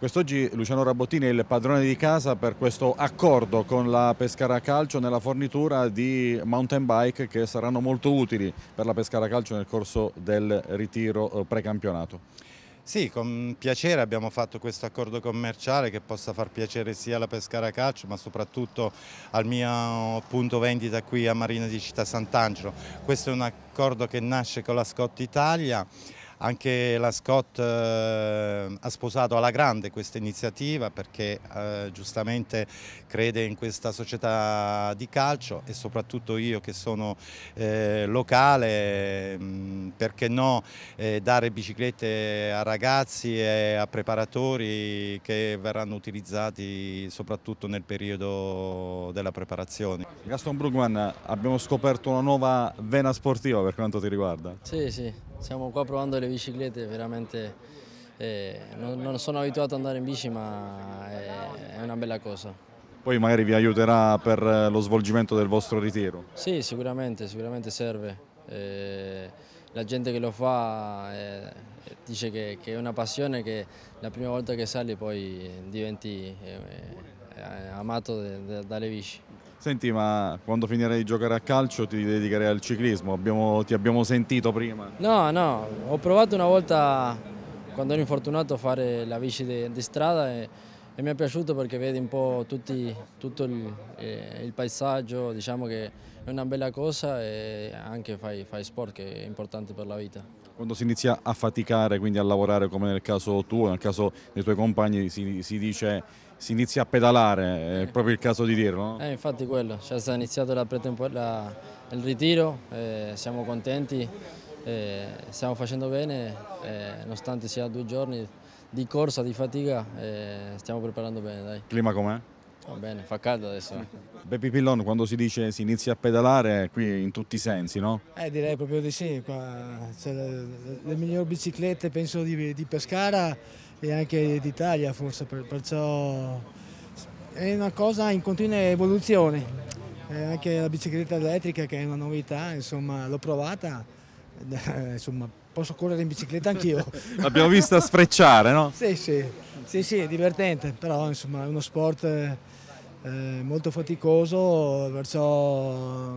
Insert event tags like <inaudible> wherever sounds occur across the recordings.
Quest'oggi Luciano Rabottini è il padrone di casa per questo accordo con la Pescara Calcio nella fornitura di mountain bike che saranno molto utili per la Pescara Calcio nel corso del ritiro eh, precampionato. Sì, con piacere abbiamo fatto questo accordo commerciale che possa far piacere sia alla Pescara Calcio ma soprattutto al mio punto vendita qui a Marina di Città Sant'Angelo. Questo è un accordo che nasce con la Scott Italia anche la Scott eh, ha sposato alla grande questa iniziativa perché eh, giustamente crede in questa società di calcio e soprattutto io che sono eh, locale, mh, mm, perché no eh, dare biciclette a ragazzi e a preparatori che verranno utilizzati soprattutto nel periodo della preparazione. Gaston Brugman, abbiamo scoperto una nuova vena sportiva per quanto ti riguarda? Sì, sì siamo qua provando le biciclette, veramente eh, non, non, sono abituato ad andare in bici ma è, è una bella cosa. Poi magari vi aiuterà per eh, lo svolgimento del vostro ritiro? Sì, sicuramente, sicuramente serve. Eh, la gente che lo fa eh, dice che, che, è una passione che la prima volta che sali poi diventi eh, eh, amato de, de, dalle bici. Senti, ma quando finirai di giocare a calcio ti dedicherai al ciclismo? Abbiamo, ti abbiamo sentito prima? No, no, ho provato una volta quando ero infortunato a fare la bici di, strada e e mi è piaciuto perché vedi un po' tutti, tutto il, eh, il, paesaggio, diciamo che è una bella cosa e anche fai, fai, sport che è importante per la vita. Quando si inizia a faticare, quindi a lavorare come nel caso tuo, nel caso dei tuoi compagni si, si dice si inizia a pedalare, è eh. proprio il caso di dirlo? No? Eh, infatti quello, cioè, è iniziato la la, il ritiro, eh, siamo contenti eh, stiamo facendo bene, eh, nonostante sia due giorni di corsa, di fatica, eh, stiamo preparando bene. Dai. Clima com'è? Va bene, fa caldo adesso. Beppi Pillon, quando si dice si inizia a pedalare, qui in tutti i sensi, no? Eh, direi proprio di sì. Qua, le, le, migliori biciclette penso di, di Pescara e anche d'Italia forse, per, perciò è una cosa in continua evoluzione. Eh, anche la bicicletta elettrica che è una novità, insomma l'ho provata eh, insomma posso correre in bicicletta anch'io. <laughs> L'abbiamo vista sfrecciare, no? sì, sì, sì, sì, è divertente, però insomma è uno sport eh, molto faticoso, perciò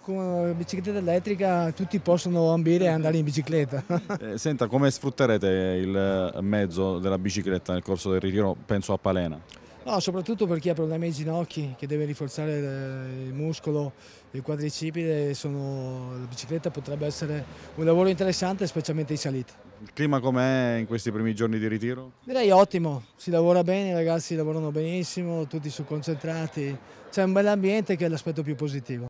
con la bicicletta elettrica tutti possono ambire e andare in bicicletta. <laughs> Eh, senta, come sfrutterete il mezzo della bicicletta nel corso del ritiro, penso a Palena? No, soprattutto per chi ha problemi ai ginocchi, che deve rinforzare il muscolo, il quadricipite, sono... la bicicletta potrebbe essere un lavoro interessante, specialmente in salita. Il clima com'è in questi primi giorni di ritiro? Direi ottimo, si lavora bene, i ragazzi lavorano benissimo, tutti sono concentrati, c'è un bel ambiente che è l'aspetto più positivo.